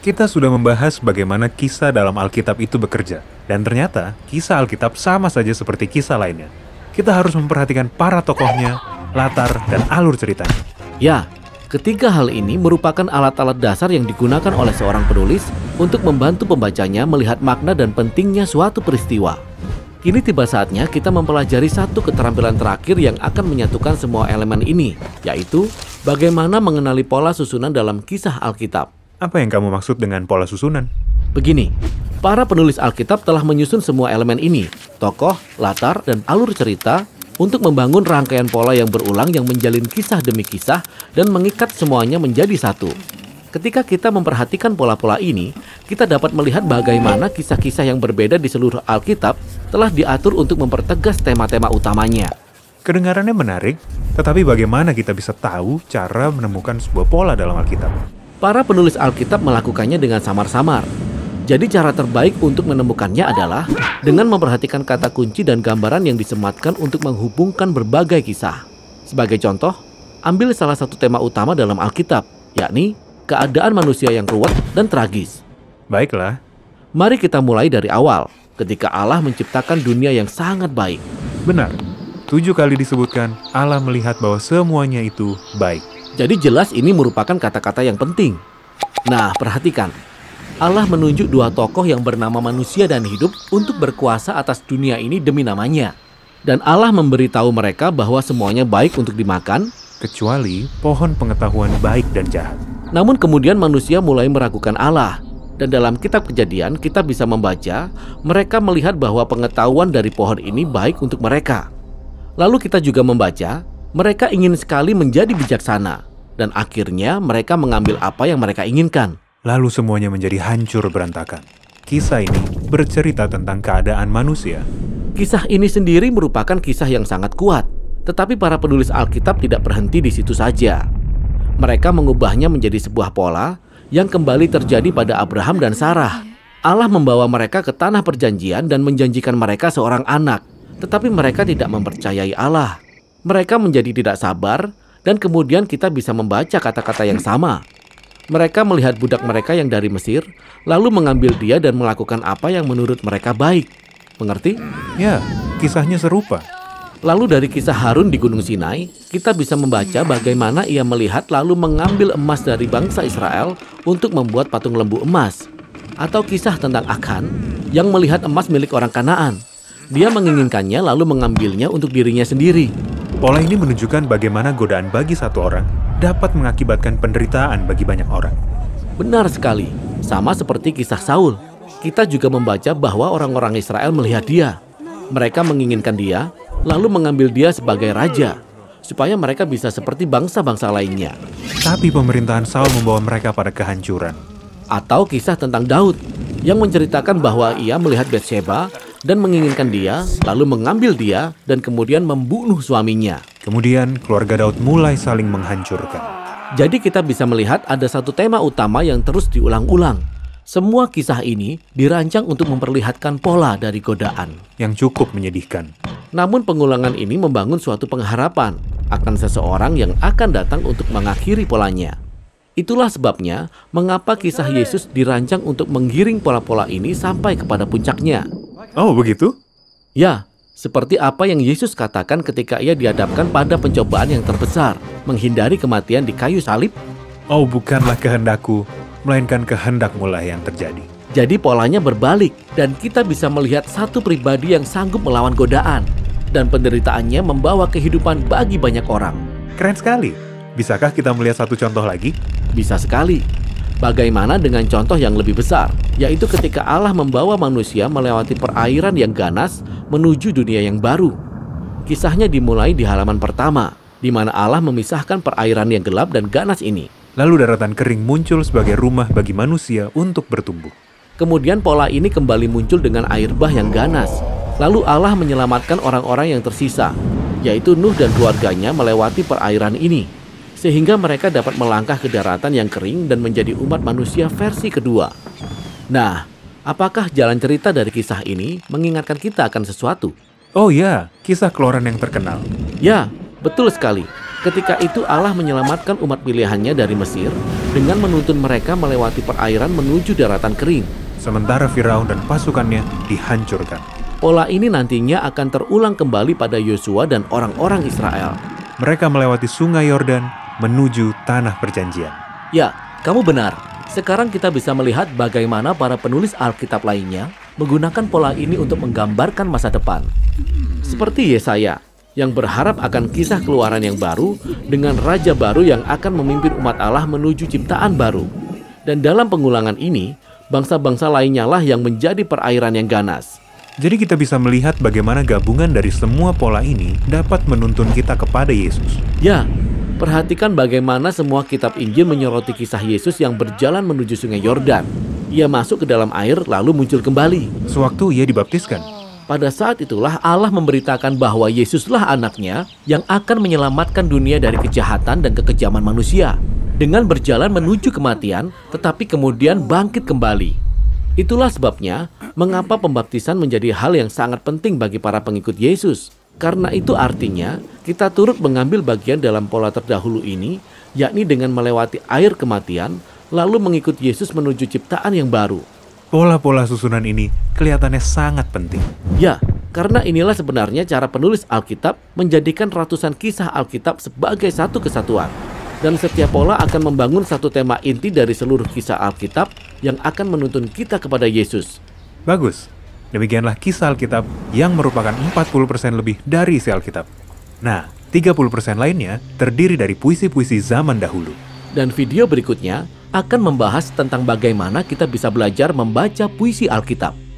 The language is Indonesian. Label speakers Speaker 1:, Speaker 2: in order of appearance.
Speaker 1: Kita sudah membahas bagaimana kisah dalam Alkitab itu bekerja, dan ternyata kisah Alkitab sama saja seperti kisah lainnya. Kita harus memperhatikan para tokohnya, latar, dan alur ceritanya.
Speaker 2: Ya, ketiga hal ini merupakan alat-alat dasar yang digunakan oleh seorang penulis untuk membantu pembacanya melihat makna dan pentingnya suatu peristiwa. Kini tiba saatnya kita mempelajari satu keterampilan terakhir yang akan menyatukan semua elemen ini, yaitu bagaimana mengenali pola susunan dalam kisah Alkitab. Apa yang kamu maksud dengan pola susunan? Begini, para penulis Alkitab telah menyusun semua elemen ini, tokoh, latar, dan alur cerita untuk membangun rangkaian pola yang berulang yang menjalin kisah demi kisah dan mengikat semuanya menjadi satu. Ketika kita memperhatikan pola-pola ini, kita dapat melihat bagaimana kisah-kisah yang berbeda di seluruh Alkitab telah diatur untuk
Speaker 1: mempertegas tema-tema utamanya. Kedengarannya menarik, tetapi bagaimana kita bisa tahu cara menemukan sebuah pola dalam Alkitab? Para penulis Alkitab melakukannya dengan
Speaker 2: samar-samar. Jadi cara terbaik untuk menemukannya adalah dengan memperhatikan kata kunci dan gambaran yang disematkan untuk menghubungkan berbagai kisah. Sebagai contoh, ambil salah satu tema utama dalam Alkitab, yakni keadaan manusia yang ruwet dan tragis. Baiklah. Mari kita mulai dari awal, ketika Allah menciptakan dunia yang sangat baik. Benar. Tujuh kali disebutkan Allah melihat bahwa semuanya itu baik. Jadi jelas ini merupakan kata-kata yang penting. Nah, perhatikan. Allah menunjuk dua tokoh yang bernama manusia dan hidup untuk berkuasa atas dunia ini demi namanya. Dan Allah memberitahu mereka bahwa semuanya baik untuk dimakan, kecuali pohon pengetahuan baik dan jahat. Namun kemudian manusia mulai meragukan Allah. Dan dalam kitab kejadian kita bisa membaca, mereka melihat bahwa pengetahuan dari pohon ini baik untuk mereka. Lalu kita juga membaca, mereka ingin sekali menjadi
Speaker 1: bijaksana, dan akhirnya mereka mengambil apa yang mereka inginkan. Lalu semuanya menjadi hancur berantakan. Kisah ini bercerita tentang keadaan manusia. Kisah
Speaker 2: ini sendiri merupakan kisah yang sangat kuat, tetapi para penulis Alkitab tidak berhenti di situ saja. Mereka mengubahnya menjadi sebuah pola yang kembali terjadi pada Abraham dan Sarah. Allah membawa mereka ke tanah perjanjian dan menjanjikan mereka seorang anak, tetapi mereka tidak mempercayai Allah. Mereka menjadi tidak sabar dan kemudian kita bisa membaca kata-kata yang sama. Mereka melihat budak mereka yang dari Mesir, lalu mengambil dia dan melakukan apa yang menurut mereka baik. Mengerti? Ya, kisahnya serupa. Lalu dari kisah Harun di Gunung Sinai, kita bisa membaca bagaimana ia melihat lalu mengambil emas dari bangsa Israel untuk membuat patung lembu emas. Atau kisah tentang Akan yang melihat emas milik orang Kanaan. Dia menginginkannya
Speaker 1: lalu mengambilnya untuk dirinya sendiri. Pola ini menunjukkan bagaimana godaan bagi satu orang dapat mengakibatkan penderitaan bagi banyak orang. Benar sekali, sama
Speaker 2: seperti kisah Saul. Kita juga membaca bahwa orang-orang Israel melihat dia. Mereka menginginkan dia, lalu mengambil dia sebagai raja, supaya mereka bisa seperti bangsa-bangsa lainnya. Tapi pemerintahan Saul membawa mereka pada kehancuran. Atau kisah tentang Daud, yang menceritakan bahwa ia melihat Bathsheba dan menginginkan dia, lalu mengambil dia dan kemudian membunuh suaminya.
Speaker 1: Kemudian keluarga Daud mulai saling
Speaker 2: menghancurkan. Jadi kita bisa melihat ada satu tema utama yang terus diulang-ulang. Semua kisah ini dirancang untuk memperlihatkan pola dari godaan. Yang cukup menyedihkan. Namun pengulangan ini membangun suatu pengharapan akan seseorang yang akan datang untuk mengakhiri polanya. Itulah sebabnya mengapa kisah Yesus dirancang untuk menggiring pola-pola ini sampai kepada puncaknya. Oh, begitu? Ya, seperti apa yang Yesus katakan ketika ia dihadapkan pada pencobaan yang terbesar, menghindari kematian di kayu salib.
Speaker 1: Oh, bukanlah kehendakku, melainkan kehendak lah yang
Speaker 2: terjadi. Jadi polanya berbalik, dan kita bisa melihat satu pribadi yang sanggup melawan godaan, dan penderitaannya membawa kehidupan bagi banyak orang. Keren sekali. Bisakah kita melihat satu contoh lagi? Bisa sekali. Bagaimana dengan contoh yang lebih besar, yaitu ketika Allah membawa manusia melewati perairan yang ganas menuju dunia yang baru? Kisahnya dimulai di halaman pertama, di mana Allah memisahkan perairan yang gelap dan ganas ini.
Speaker 1: Lalu daratan kering muncul sebagai rumah bagi manusia untuk
Speaker 2: bertumbuh. Kemudian pola ini kembali muncul dengan air bah yang ganas. Lalu Allah menyelamatkan orang-orang yang tersisa, yaitu Nuh dan keluarganya melewati perairan ini sehingga mereka dapat melangkah ke daratan yang kering dan menjadi umat manusia versi kedua. Nah, apakah jalan cerita dari kisah ini mengingatkan kita akan sesuatu?
Speaker 1: Oh ya, kisah keluaran yang terkenal.
Speaker 2: Ya, betul sekali. Ketika itu Allah menyelamatkan umat pilihannya dari Mesir dengan menuntun mereka melewati perairan menuju daratan
Speaker 1: kering. Sementara Firaun dan pasukannya dihancurkan.
Speaker 2: Pola ini nantinya akan terulang kembali pada Yosua dan orang-orang Israel
Speaker 1: mereka melewati Sungai Yordan menuju tanah perjanjian.
Speaker 2: Ya, kamu benar. Sekarang kita bisa melihat bagaimana para penulis Alkitab lainnya menggunakan pola ini untuk menggambarkan masa depan. Seperti Yesaya, yang berharap akan kisah keluaran yang baru dengan raja baru yang akan memimpin umat Allah menuju ciptaan baru. Dan dalam pengulangan ini,
Speaker 1: bangsa-bangsa lainnya lah yang menjadi perairan yang ganas. Jadi kita bisa melihat bagaimana gabungan dari semua pola ini dapat menuntun kita kepada Yesus.
Speaker 2: Ya, Perhatikan bagaimana semua kitab Injil menyoroti kisah Yesus yang berjalan menuju sungai Yordan. Ia masuk ke dalam air lalu muncul kembali. Sewaktu ia dibaptiskan. Pada saat itulah Allah memberitakan bahwa Yesuslah anaknya yang akan menyelamatkan dunia dari kejahatan dan kekejaman manusia. Dengan berjalan menuju kematian, tetapi kemudian bangkit kembali. Itulah sebabnya mengapa pembaptisan menjadi hal yang sangat penting bagi para pengikut Yesus. Karena itu artinya kita turut mengambil bagian dalam pola terdahulu ini, yakni dengan melewati air kematian, lalu mengikuti Yesus menuju ciptaan yang baru.
Speaker 1: Pola-pola susunan ini kelihatannya sangat penting.
Speaker 2: Ya, karena inilah sebenarnya cara penulis Alkitab menjadikan ratusan kisah Alkitab sebagai satu kesatuan. Dan setiap pola akan membangun satu tema inti dari seluruh kisah Alkitab yang akan
Speaker 1: menuntun kita kepada Yesus. Bagus, Demikianlah kisah Alkitab yang merupakan 40% lebih dari isi Alkitab. Nah, 30% lainnya terdiri dari puisi-puisi zaman dahulu. Dan video berikutnya akan membahas tentang bagaimana kita bisa
Speaker 2: belajar membaca puisi Alkitab.